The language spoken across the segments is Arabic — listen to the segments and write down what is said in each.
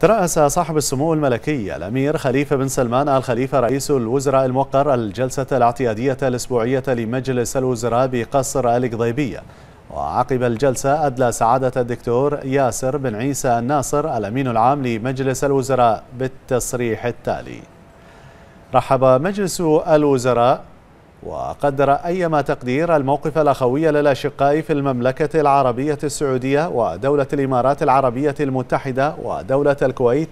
ترأس صاحب السمو الملكي الأمير خليفة بن سلمان آل خليفة رئيس الوزراء الموقر الجلسة الاعتيادية الأسبوعية لمجلس الوزراء بقصر القضيبية وعقب الجلسة أدلى سعادة الدكتور ياسر بن عيسى الناصر الأمين العام لمجلس الوزراء بالتصريح التالي رحب مجلس الوزراء وقدر أيما تقدير الموقف الأخوي للأشقاء في المملكة العربية السعودية ودولة الإمارات العربية المتحدة ودولة الكويت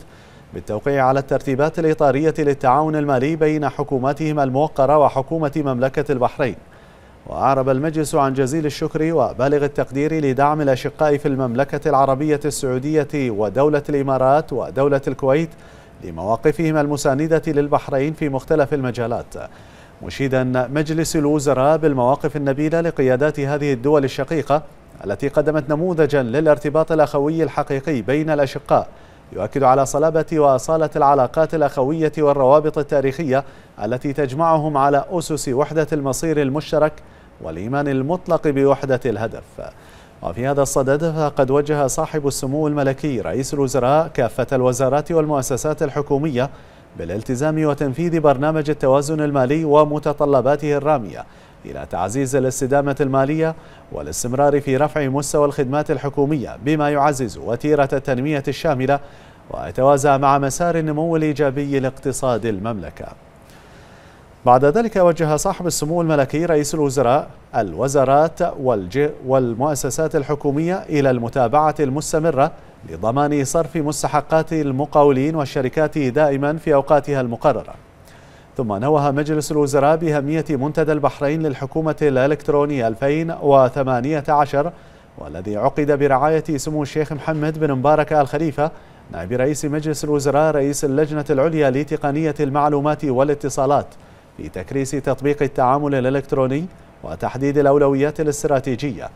بالتوقيع على الترتيبات الإطارية للتعاون المالي بين حكوماتهم الموقرة وحكومة مملكة البحرين وأعرب المجلس عن جزيل الشكر وبالغ التقدير لدعم الأشقاء في المملكة العربية السعودية ودولة الإمارات ودولة الكويت لمواقفهم المساندة للبحرين في مختلف المجالات مشيدا مجلس الوزراء بالمواقف النبيلة لقيادات هذه الدول الشقيقة التي قدمت نموذجا للارتباط الأخوي الحقيقي بين الأشقاء يؤكد على صلابة وأصالة العلاقات الأخوية والروابط التاريخية التي تجمعهم على أسس وحدة المصير المشترك والإيمان المطلق بوحدة الهدف وفي هذا الصدد فقد وجه صاحب السمو الملكي رئيس الوزراء كافة الوزارات والمؤسسات الحكومية بالالتزام وتنفيذ برنامج التوازن المالي ومتطلباته الرامية إلى تعزيز الاستدامة المالية والاستمرار في رفع مستوى الخدمات الحكومية بما يعزز وتيرة التنمية الشاملة ويتوازى مع مسار النمو الإيجابي لاقتصاد المملكة بعد ذلك وجه صاحب السمو الملكي رئيس الوزراء الوزارات والمؤسسات الحكومية إلى المتابعة المستمرة لضمان صرف مستحقات المقاولين والشركات دائما في أوقاتها المقررة ثم نوه مجلس الوزراء بأهمية منتدى البحرين للحكومة الإلكترونية 2018 والذي عقد برعاية سمو الشيخ محمد بن مبارك آل خليفة نائب رئيس مجلس الوزراء رئيس اللجنة العليا لتقنية المعلومات والاتصالات في تكريس تطبيق التعامل الإلكتروني وتحديد الأولويات الاستراتيجية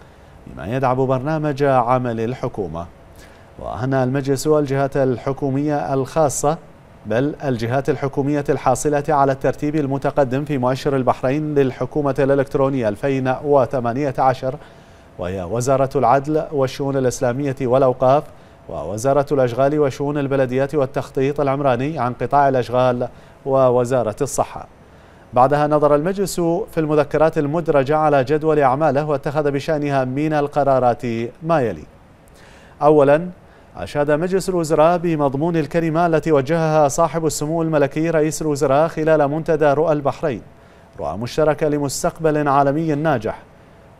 بما يدعم برنامج عمل الحكومة وأهنى المجلس الجهات الحكومية الخاصة بل الجهات الحكومية الحاصلة على الترتيب المتقدم في مؤشر البحرين للحكومة الإلكترونية 2018 وهي وزارة العدل والشؤون الإسلامية والأوقاف ووزارة الأشغال وشؤون البلديات والتخطيط العمراني عن قطاع الأشغال ووزارة الصحة بعدها نظر المجلس في المذكرات المدرجة على جدول أعماله واتخذ بشأنها من القرارات ما يلي أولا أشاد مجلس الوزراء بمضمون الكلمة التي وجهها صاحب السمو الملكي رئيس الوزراء خلال منتدى رؤى البحرين رؤى مشتركة لمستقبل عالمي ناجح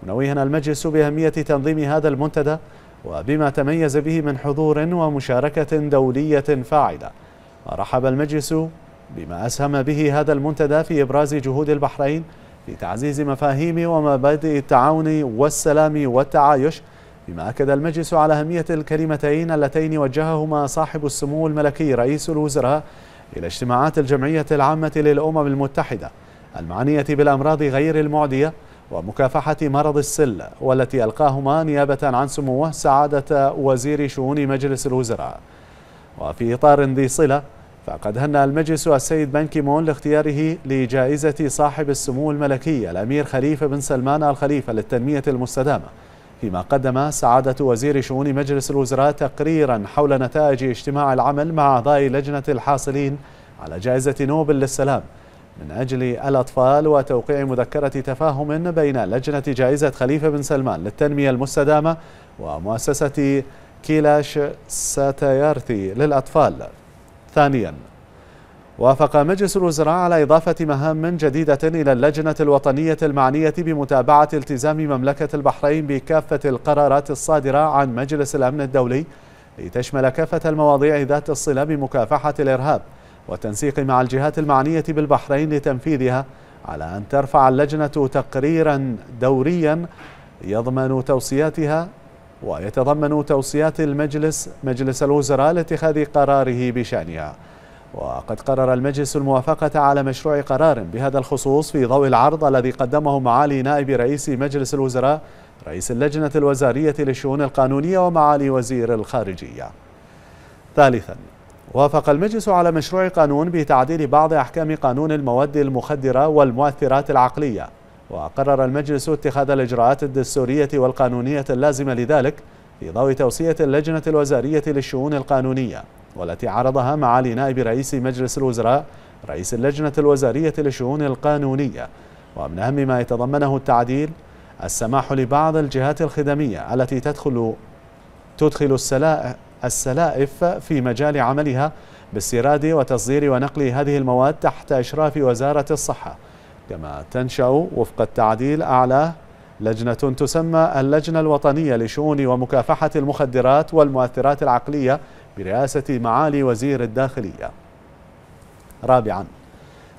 منوها المجلس بأهمية تنظيم هذا المنتدى وبما تميز به من حضور ومشاركة دولية فاعلة ورحب المجلس بما أسهم به هذا المنتدى في إبراز جهود البحرين في تعزيز مفاهيم ومبادئ التعاون والسلام والتعايش بما أكد المجلس على أهمية الكلمتين اللتين وجههما صاحب السمو الملكي رئيس الوزراء إلى اجتماعات الجمعية العامة للأمم المتحدة المعنية بالأمراض غير المعدية ومكافحة مرض السل والتي ألقاهما نيابة عن سموه سعادة وزير شؤون مجلس الوزراء وفي إطار ذي صلة فقد هنى المجلس السيد بنكي مون لاختياره لجائزة صاحب السمو الملكي الأمير خليفة بن سلمان الخليفة للتنمية المستدامة فيما قدم سعادة وزير شؤون مجلس الوزراء تقريرا حول نتائج اجتماع العمل مع أعضاء لجنة الحاصلين على جائزة نوبل للسلام من أجل الأطفال وتوقيع مذكرة تفاهم بين لجنة جائزة خليفة بن سلمان للتنمية المستدامة ومؤسسة كيلاش ساتيارتي للأطفال ثانيا وافق مجلس الوزراء على إضافة مهام جديدة إلى اللجنة الوطنية المعنية بمتابعة التزام مملكة البحرين بكافة القرارات الصادرة عن مجلس الأمن الدولي لتشمل كافة المواضيع ذات الصلة بمكافحة الإرهاب والتنسيق مع الجهات المعنية بالبحرين لتنفيذها على أن ترفع اللجنة تقريرا دوريا يضمن توصياتها ويتضمن توصيات المجلس مجلس الوزراء لاتخاذ قراره بشأنها وقد قرر المجلس الموافقة على مشروع قرار بهذا الخصوص في ضوء العرض الذي قدمه معالي نائب رئيس مجلس الوزراء رئيس اللجنة الوزارية للشؤون القانونية ومعالي وزير الخارجية ثالثا وافق المجلس على مشروع قانون بتعديل بعض أحكام قانون المواد المخدرة والمؤثرات العقلية وقرر المجلس اتخاذ الإجراءات الدستورية والقانونية اللازمة لذلك في ضوء توصية اللجنة الوزارية للشؤون القانونية والتي عرضها معالي نائب رئيس مجلس الوزراء رئيس اللجنة الوزارية للشؤون القانونية ومن أهم ما يتضمنه التعديل السماح لبعض الجهات الخدمية التي تدخل تدخل السلائف في مجال عملها باستيراد وتصدير ونقل هذه المواد تحت إشراف وزارة الصحة كما تنشأ وفق التعديل أعلى لجنة تسمى اللجنة الوطنية لشؤون ومكافحة المخدرات والمؤثرات العقلية برئاسة معالي وزير الداخلية رابعا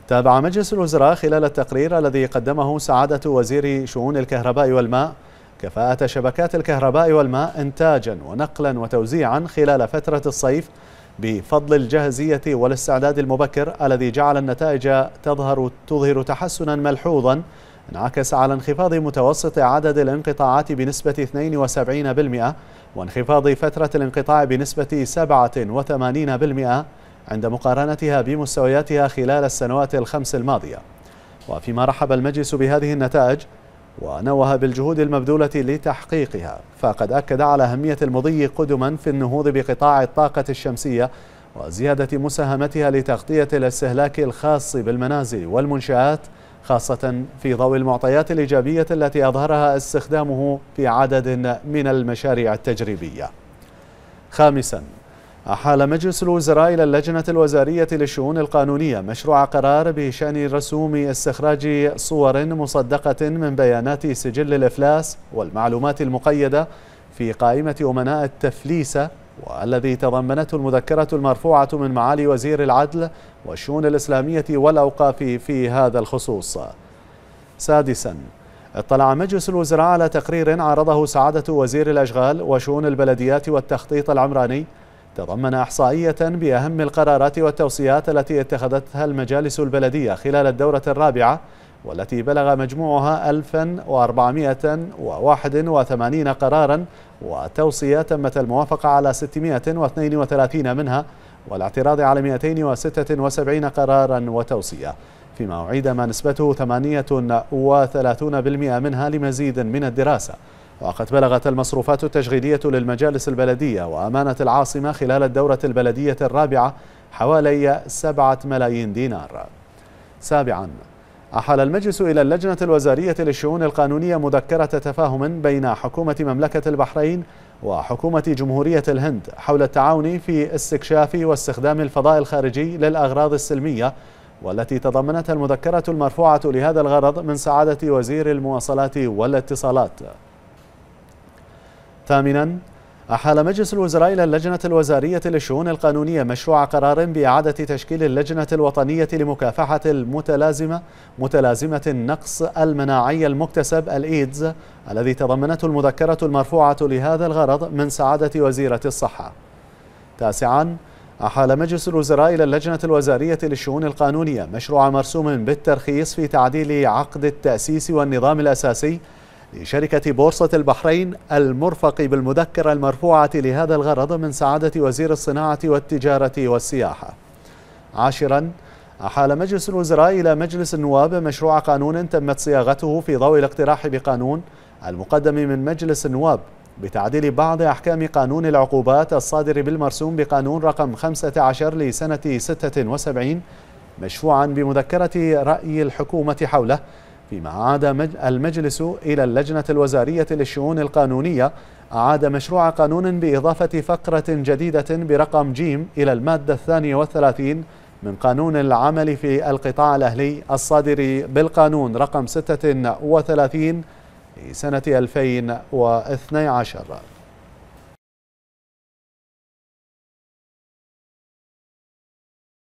تابع مجلس الوزراء خلال التقرير الذي قدمه سعادة وزير شؤون الكهرباء والماء كفاءة شبكات الكهرباء والماء إنتاجا ونقلا وتوزيعا خلال فترة الصيف بفضل الجاهزية والاستعداد المبكر الذي جعل النتائج تظهر تظهر تحسنا ملحوظا انعكس على انخفاض متوسط عدد الانقطاعات بنسبة 72% وانخفاض فترة الانقطاع بنسبة 87% عند مقارنتها بمستوياتها خلال السنوات الخمس الماضية وفيما رحب المجلس بهذه النتائج ونوه بالجهود المبذولة لتحقيقها فقد أكد على أهمية المضي قدما في النهوض بقطاع الطاقة الشمسية وزيادة مساهمتها لتغطية الاستهلاك الخاص بالمنازل والمنشآت خاصة في ضوء المعطيات الإيجابية التي أظهرها استخدامه في عدد من المشاريع التجريبية خامساً أحال مجلس الوزراء إلى اللجنة الوزارية للشؤون القانونية مشروع قرار بشأن رسوم استخراج صور مصدقة من بيانات سجل الإفلاس والمعلومات المقيدة في قائمة أمناء التفليسة والذي تضمنته المذكرة المرفوعة من معالي وزير العدل والشؤون الإسلامية والأوقاف في هذا الخصوص سادساً اطلع مجلس الوزراء على تقرير عرضه سعادة وزير الأشغال وشؤون البلديات والتخطيط العمراني تضمن إحصائية بأهم القرارات والتوصيات التي اتخذتها المجالس البلدية خلال الدورة الرابعة والتي بلغ مجموعها 1481 قرارا وتوصية تمت الموافقة على 632 منها والاعتراض على 276 قرارا وتوصية فيما أعيد ما نسبته 38% منها لمزيد من الدراسة وقد بلغت المصروفات التشغيلية للمجالس البلدية وأمانة العاصمة خلال الدورة البلدية الرابعة حوالي سبعة ملايين دينار سابعا أحال المجلس إلى اللجنة الوزارية للشؤون القانونية مذكرة تفاهم بين حكومة مملكة البحرين وحكومة جمهورية الهند حول التعاون في استكشاف واستخدام الفضاء الخارجي للأغراض السلمية والتي تضمنتها المذكرة المرفوعة لهذا الغرض من سعادة وزير المواصلات والاتصالات ثامنا أحال مجلس الوزراء إلى اللجنة الوزارية للشؤون القانونية مشروع قرار بإعادة تشكيل اللجنة الوطنية لمكافحة المتلازمة متلازمة النقص المناعي المكتسب الإيدز الذي تضمنته المذكرة المرفوعة لهذا الغرض من سعادة وزيرة الصحة تاسعا أحال مجلس الوزراء إلى اللجنة الوزارية للشؤون القانونية مشروع مرسوم بالترخيص في تعديل عقد التأسيس والنظام الأساسي لشركة بورصة البحرين المرفق بالمذكرة المرفوعة لهذا الغرض من سعادة وزير الصناعة والتجارة والسياحة عاشرا أحال مجلس الوزراء إلى مجلس النواب مشروع قانون تمت صياغته في ضوء الاقتراح بقانون المقدم من مجلس النواب بتعديل بعض أحكام قانون العقوبات الصادر بالمرسوم بقانون رقم 15 لسنة 76 مشفوعا بمذكرة رأي الحكومة حوله فيما عاد المجلس إلى اللجنة الوزارية للشؤون القانونية أعاد مشروع قانون بإضافة فقرة جديدة برقم جيم إلى المادة الثانية والثلاثين من قانون العمل في القطاع الأهلي الصادر بالقانون رقم 36 لسنة 2012